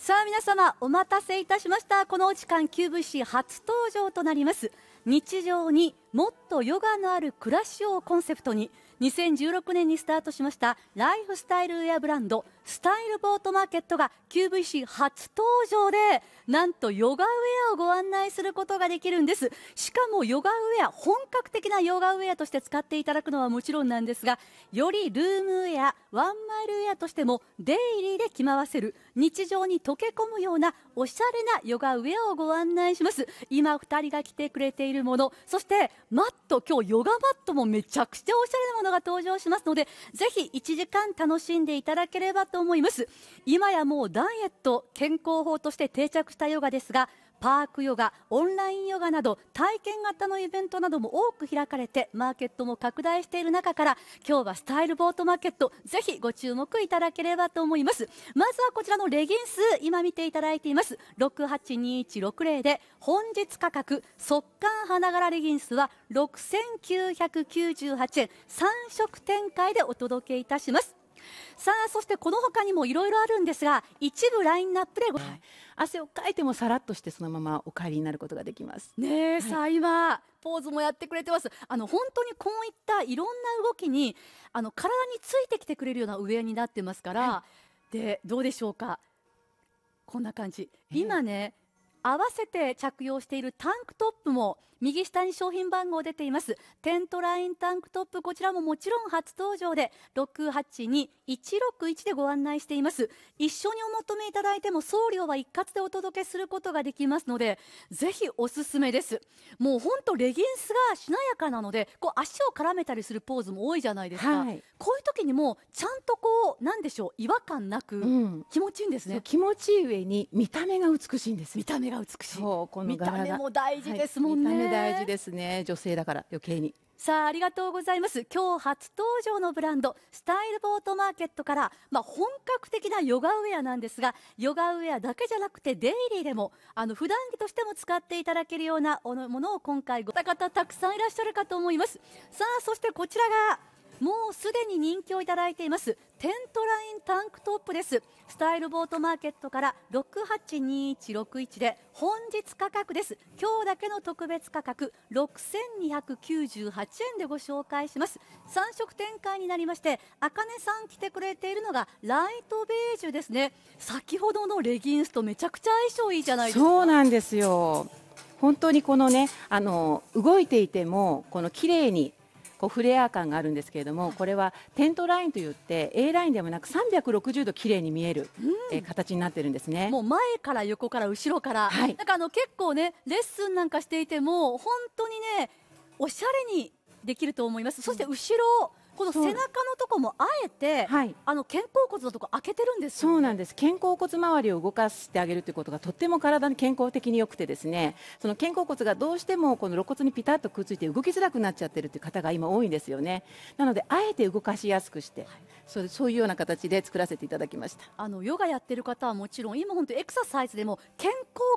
さあ皆様お待たせいたしましたこのお時間 QVC 初登場となります日常にもっとヨガのある暮らしをコンセプトに2016年にスタートしましたライフスタイルウェアブランドスタイルボートマーケットが QVC 初登場でなんとヨガウェアをご案内することができるんですしかもヨガウェア本格的なヨガウェアとして使っていただくのはもちろんなんですがよりルームウェアワンマイルウェアとしてもデイリーで着回せる日常に溶け込むようなおしゃれなヨガウェアをご案内します今二人が着てくれているものそしてマット今日ヨガマットもめちゃくちゃおしゃれなものが登場しますのでぜひ1時間楽しんでいただければとと思います今やもうダイエット健康法として定着したヨガですがパークヨガ、オンラインヨガなど体験型のイベントなども多く開かれてマーケットも拡大している中から今日はスタイルボートマーケットぜひご注目いただければと思いますまずはこちらのレギンス今見ていただいています682160で本日価格速乾花柄レギンスは6998円3色展開でお届けいたしますさあそしてこの他にもいろいろあるんですが一部ラインナップでご、はい、汗をかいてもさらっとしてそのままお帰りになることができますねえ、はい、幸ポーズもやってくれてますあの本当にこういったいろんな動きにあの体についてきてくれるようなウエアになってますから、はい、でどうでしょうかこんな感じ今ね、合わせて着用しているタンクトップも右下に商品番号出ていますテントラインタンクトップこちらももちろん初登場で682161でご案内しています一緒にお求めいただいても送料は一括でお届けすることができますのでぜひおすすめですもうほんとレギンスがしなやかなのでこう足を絡めたりするポーズも多いじゃないですか、はい、こういう時にもちゃんとこうなんでしょう違和感なく、気持ちいいんですね気持ちいい上に見た目が美しいんです見た目が美しいこの柄が見た目も大事ですもんね、はい大事ですね女性だから余計にさあありがとうございます今日初登場のブランドスタイルボートマーケットから、まあ、本格的なヨガウェアなんですがヨガウェアだけじゃなくてデイリーでもあの普段着としても使っていただけるようなものを今回ご方たくさんいらっしゃるかと思いますさあそしてこちらがもうすでに人気をいただいていますテントラインタンクトップですスタイルボートマーケットから682161で本日価格です今日だけの特別価格6298円でご紹介します3色展開になりましてあかねさん着てくれているのがライトベージュですね先ほどのレギンスとめちゃくちゃ相性いいじゃないですかそうなんですよ本当にこのねあの動いていてもこの綺麗にこうフレア感があるんですけれどもこれはテントラインといって A ラインではなく360度きれいに見える、うん、え形になってるんですねもう前から横から後ろから、はい、なんかあの結構ねレッスンなんかしていても本当にねおしゃれにできると思いますそして後ろ、この背中のとこもあえて、はい、あの肩甲骨のとこ開けてるんです、ね、そうなんです肩甲骨周りを動かしてあげるということがとっても体に健康的に良くてですねその肩甲骨がどうしてもこの肋骨にピタッとくっついて動きづらくなっちゃってるっていう方が今多いんですよねなのであえて動かしやすくして、はい、そそういうような形で作らせていただきましたあのヨガやってる方はもちろん今本当エクササイズでも肩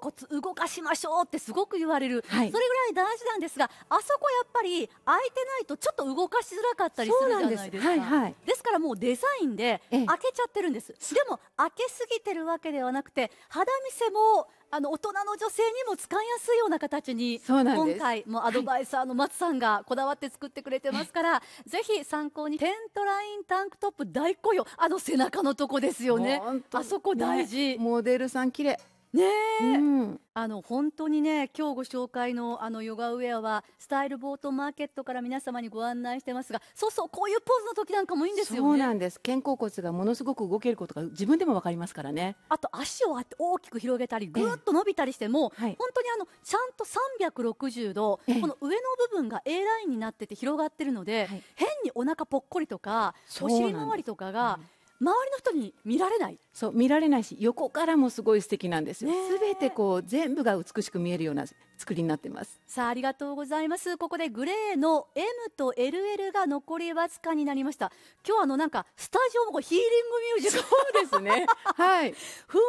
甲骨動かしましょうってすごく言われる、はい、それぐらい大事なんですがあそこやっぱり空いてないとちょっと動かしづらかったりするなんですはいはい、ですからもうデザインで開けちゃってるんです、でも開けすぎてるわけではなくて肌見せもあの大人の女性にも使いやすいような形に今回もアドバイザーの松さんがこだわって作ってくれてますから、はい、ぜひ参考にテントラインタンクトップ大好評あの背中のとこですよねあそこ大事、モデルさん綺麗ねえ、うん、あの本当にね今日ご紹介のあのヨガウェアはスタイルボートマーケットから皆様にご案内してますがそうそうこういうポーズの時なんかもいいんですよねそうなんです肩甲骨がものすごく動けることが自分でも分かりますからねあと足を大きく広げたりぐっと伸びたりしても、え本当にあのちゃんと360度、えこの上の部分が A ラインになってて広がってるので、変にお腹ぽっこりとかお尻周りとかが、うん周りの人に見られないそう見られないし横からもすごい素敵なんですよすべてこう全部が美しく見えるような作りになってますさあありがとうございますここでグレーの M と LL が残りわずかになりました今日あのなんかスタジオもヒーリングミュージックそうですねはい ふわ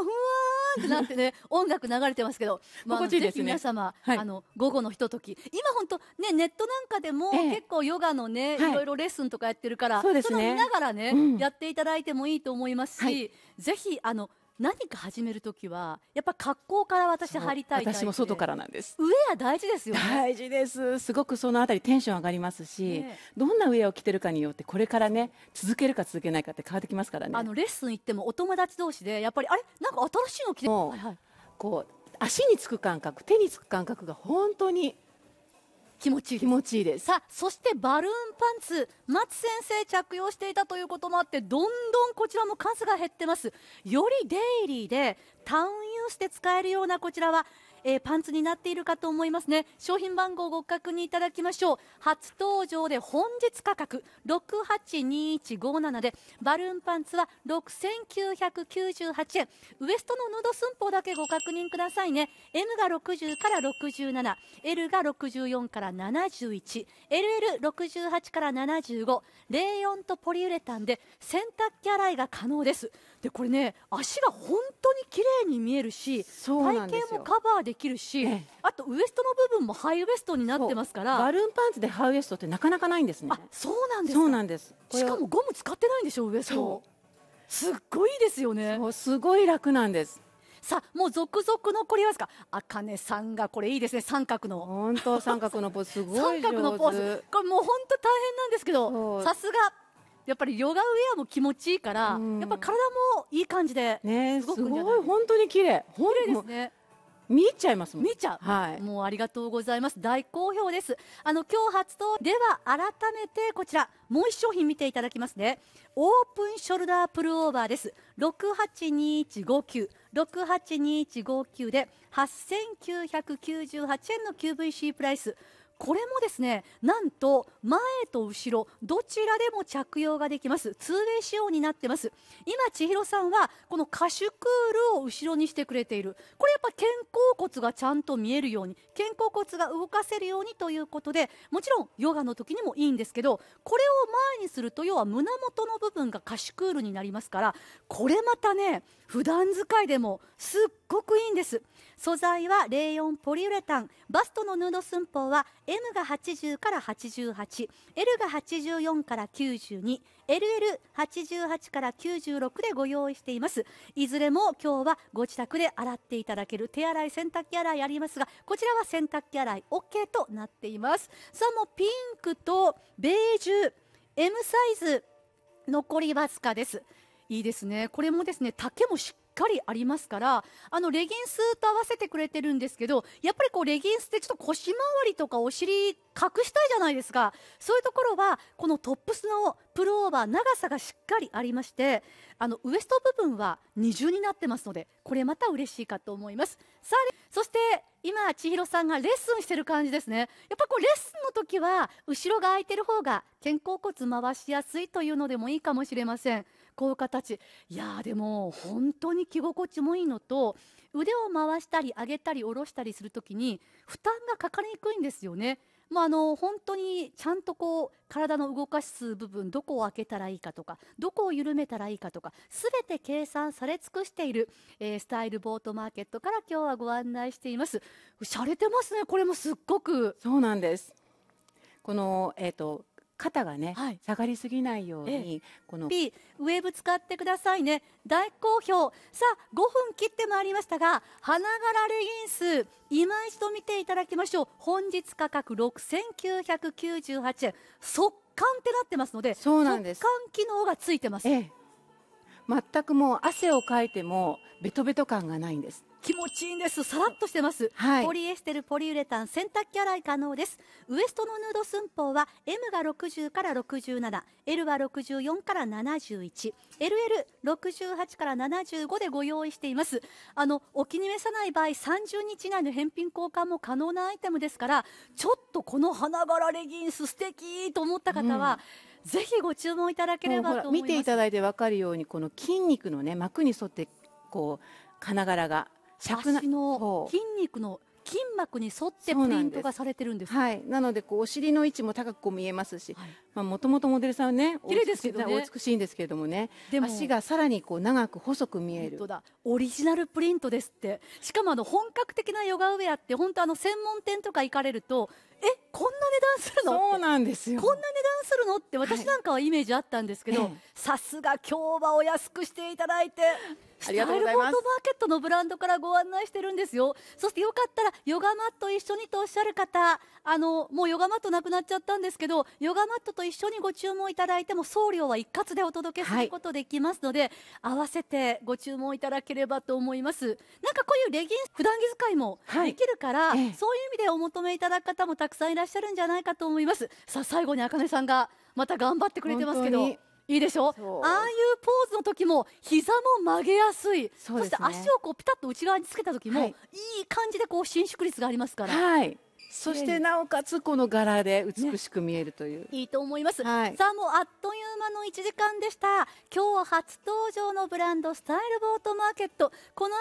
ーふわーーってなってね音楽流れてますけど、まあ、心地いいですね皆様、はい、あの午後のひととき今本当ねネットなんかでも、結構ヨガのね、はい、いろいろレッスンとかやってるからそうです、ね、それを見ながらね、うん、やっていただいてもいいと思いますし、はい、ぜひあの何か始める時はやっぱ格好から私張りたい私も外からなんですウェア大事ですよ、ね、大事ですすごくそのあたりテンション上がりますし、ね、どんなウェアを着てるかによってこれからね続けるか続けないかって変わってきますからねあのレッスン行ってもお友達同士でやっぱりあれなんか新しいの着てもはいはい、こう足につく感覚手につく感覚が本当に気持ちいい気持ちいいですさあそしてバルーンパンツ松先生着用していたということもあってどんどんこちらも数が減ってますよりデイリーでタウンユースで使えるようなこちらはえー、パンツになっているかと思いますね商品番号をご確認いただきましょう初登場で本日価格682157でバルーンパンツは6998円ウエストのヌード寸法だけご確認くださいね M が60から 67L が64から 71LL68 から75レ4ヨとポリウレタンで洗濯機洗いが可能ですでこれね足が本当に綺麗に見えるし体型もカバーできるし、ええ、あとウエストの部分もハイウエストになってますからバルーンパンツでハイウエストってなかなかないんですねあそうなんですそうなんですしかもゴム使ってないんでしょウエストすっごいですよねうすごい楽なんですさあもう続々残りますかあかねさんがこれいいですね三角の本当三角のポーズすごい三角のポーズこれもう本当大変なんですけどさすがやっぱりヨガウェアも気持ちいいから、やっぱ体もいい感じでねすごい本当に綺麗綺麗ですね見ちゃいますもん見ちゃう、はい、もうありがとうございます大好評ですあの今日初登では改めてこちらもう一商品見ていただきますねオープンショルダープルオーバーです682159 682159で8998円の QVC プライスこれもですねなんと前と後ろどちらでも着用ができます 2way 仕様になってます今千尋さんはこのカシュクールを後ろにしてくれているこれやっぱ肩甲骨がちゃんと見えるように肩甲骨が動かせるようにということでもちろんヨガの時にもいいんですけどこれを前にすると要は胸元の部分がカシュクールになりますからこれまたね普段使いでもすっごくいいんです素材はレーヨンポリウレタンバストの布寸法は M が80から 88L が84から 92LL88 から96でご用意していますいずれも今日はご自宅で洗っていただける手洗い洗濯機洗いありますがこちらは洗濯機洗い OK となっていますさあもうピンクとベージュ M サイズ残りわずかですいいですね。これもですね、丈もしっかりありますから、あの、レギンスと合わせてくれてるんですけど、やっぱりこう、レギンスってちょっと腰回りとかお尻隠したいじゃないですか。そういうところは、このトップスのプルオーバー、長さがしっかりありまして、あの、ウエスト部分は二重になってますので、これまた嬉しいかと思います。さあ、そして、今、千尋さんがレッスンしてる感じですね。やっぱこう、レッスンの時は、後ろが空いてる方が肩甲骨回しやすいというのでもいいかもしれません。効果いち、いやでも本当に着心地もいいのと腕を回したり上げたり下ろしたりするときに負担がかかりにくいんですよね。まあ、あの本当にちゃんとこう体の動かす部分どこを開けたらいいかとかどこを緩めたらいいかとかすべて計算され尽くしている、えー、スタイルボートマーケットから今日はご案内しています。洒落てますねこれもすっごくそうなんですこの、えーと肩がね、はい、下がりすぎないように、この P ウェーブ使ってくださいね大好評さあ5分切ってまいりましたが花柄レギンス今一度見ていただきましょう本日価格6998円速乾ってなってますのでそうなんです速乾機能がついてます、ええ、全くもう汗をかいてもベトベト感がないんです気持ちいいんですさらっとしてます、はい、ポリエステルポリウレタン洗濯機洗い可能ですウエストのヌード寸法は M が60から 67L は64から 71LL68 から75でご用意していますあのお気に召さない場合30日以内の返品交換も可能なアイテムですからちょっとこの花柄レギンス素敵と思った方は、うんぜひご注文いただければと見ていただいて分かるようにこの筋肉のね膜に沿ってこう金柄が足の筋肉の筋膜に沿ってプリントがされてるんですはい、なのでこうお尻の位置も高く見えますし、はい、まあもともとモデルさんね綺麗ですけど、ね、美しいんですけれどもねでも足がさらにこう長く細く見えるオリジナルプリントですってしかもあの本格的なヨガウェアって本当あの専門店とか行かれるとえこんな値段するのそうなんですよこんな値段するのって私なんかはイメージあったんですけど、はい、さすが今日はお安くしていただいてスタイルフートマーケットのブランドからご案内してるんですよそしてよかったらヨガマット一緒にとおっしゃる方あのもうヨガマットなくなっちゃったんですけどヨガマットと一緒にご注文いただいても送料は一括でお届けすることできますので、はい、合わせてご注文いただければと思いますなんかこういうレギンス普段着使いもできるから、はい、そういう意味でお求めいただく方もたくくさんいらっしゃるんじゃないかと思いますさあ最後に茜さんがまた頑張ってくれてますけどいいでしょうああいうポーズの時も膝も曲げやすいそ、ね,、して足をこうピタッと内側につけた時も、はい、いい感じでこう伸縮率がありますから。はいそしてなおかつこの柄で美しく見えるという、ね、いいと思います、はい、さあもうあっという間の1時間でした今日初登場のブランドスタイルボートマーケットこの